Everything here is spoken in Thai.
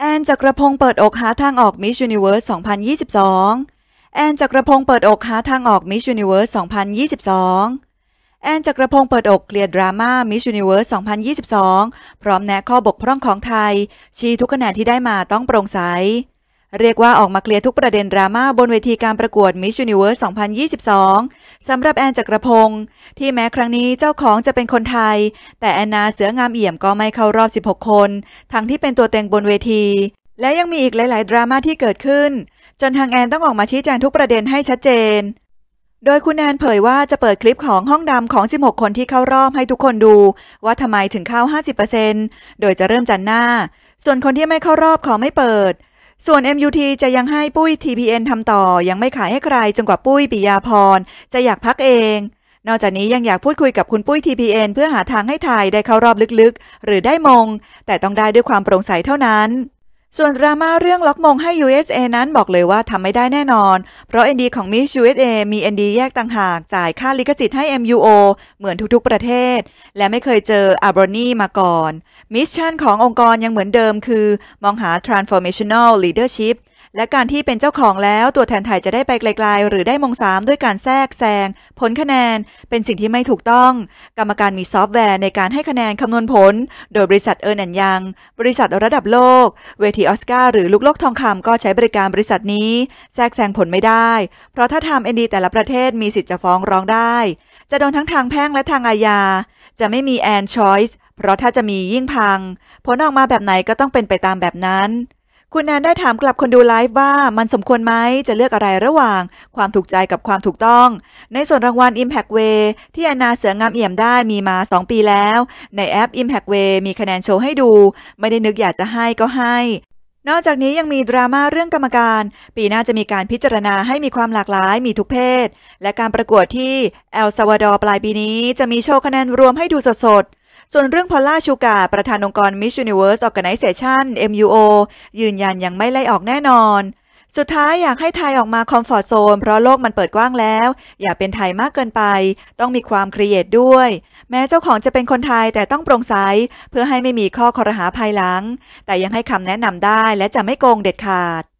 แอนจักรพงศ์เปิดอกหาทางออกมิชยูนิเวิร์ส2022 แอนจักรพงศ์เปิดอกหาทางออกมิชยูนิเวิร์ส2022แอนจักรพงศ์เปิดอกเคลียร์ดราม่ามิชยูนิเวิร์ส2022 พร้อมแนะข้อบกพร่องของไทย ชี้ทุกคะแนนที่ได้มาต้องโปร่งใสเรียกว่าออกมาเคลียร์ทุกประเด็นดราม่าบนเวทีการประกวด Miss Universe 2022สำหรับแอนจักรพงศ์ที่แม้ครั้งนี้เจ้าของจะเป็นคนไทย แต่แอนนาเสืองามเอี่ยมก็ไม่เข้ารอบ 16 คน ทั้งที่เป็นตัวเต็งบนเวที และยังมีอีกหลายๆ ดราม่าที่เกิดขึ้น จนทางแอนต้องออกมาชี้แจงทุกประเด็นให้ชัดเจน โดยคุณแอนเผยว่าจะเปิดคลิปของห้องดำของ 16 คนที่เข้ารอบให้ทุกคนดูว่าทำไมถึงเข้า50%โดยจะเริ่มจันหน้า ส่วนคนที่ไม่เข้ารอบขอไม่เปิดส่วน MUT จะยังให้ปุ้ย TPN ทำต่อยังไม่ขายให้ใครจนกว่าปุ้ยปิยาพรจะอยากพักเอง นอกจากนี้ยังอยากพูดคุยกับคุณปุ้ย TPN เพื่อหาทางให้ไทยได้เข้ารอบลึกๆ หรือได้มง แต่ต้องได้ด้วยความโปร่งใสเท่านั้นส่วนดราม่าเรื่องล็อกมงให้ USA นั้นบอกเลยว่าทำไม่ได้แน่นอน เพราะ ND ของ Miss USA มี ND แยกต่างหาก จ่ายค่าลิขสิทธิ์ให้ MUO เหมือนทุกๆประเทศ และไม่เคยเจออาบรอนีมาก่อนมิชชั่นขององค์กรยังเหมือนเดิมคือ มองหา transformational leadership และการที่เป็นเจ้าของแล้ว ตัวแทนไทยจะได้ไปไกลๆ หรือได้มงสาม ด้วยการแทรกแซงผลคะแนนเป็นสิ่งที่ไม่ถูกต้อง กรรมการมีซอฟต์แวร์ในการให้คะแนนคำนวณผล โดยบริษัทเอิร์นอนยังบริษัทระดับโลกเวทีออสการ์หรือลูกโลกทองคำก็ใช้บริการบริษัทนี้แทรกแซงผลไม่ได้ เพราะถ้าทำเอ็นดีแต่ละประเทศมีสิทธิ์จะฟ้องร้องได้ จะโดนทั้งทางแพ่งและทางอาญาจะไม่มีแอนชอยส์เพราะถ้าจะมียิ่งพังผลออกมาแบบไหนก็ต้องเป็นไปตามแบบนั้นคุณแอนได้ถามกลับคนดูไลฟ์ว่ามันสมควรไหม จะเลือกอะไรระหว่างความถูกใจกับความถูกต้อง ในส่วนรางวัล Impact Way ที่แอนนาเสืองามเอี่ยมได้มีมา 2 ปีแล้ว ในแอป Impact Way มีคะแนนโชว์ให้ดู ไม่ได้นึกอยากจะให้ก็ให้ นอกจากนี้ยังมีดราม่าเรื่องกรรมการ ปีหน้าจะมีการพิจารณาให้มีความหลากหลายมีทุกเพศ และการประกวดที่เอลซาวาดอร์ปลายปีนี้ จะมีโชว์คะแนนรวมให้ดูสดๆส่วนเรื่องพอลล่าชูกา ประธานองค์กร Miss u เวิร์สออ r g แกไนเซชัน MUO ยืนยันยังไม่ไล่ออกแน่นอน สุดท้ายอยากให้ไทยออกมาคอมฟอร์ทโซนเพราะโลกมันเปิดกว้างแล้ว อย่าเป็นไทยมากเกินไป ต้องมีความครีเอทด้วย แม้เจ้าของจะเป็นคนไทยแต่ต้องโปร่งใส เพื่อให้ไม่มีข้อคอรหาภายหลัง แต่ยังให้คำแนะนำได้และจะไม่โกงเด็ดขาด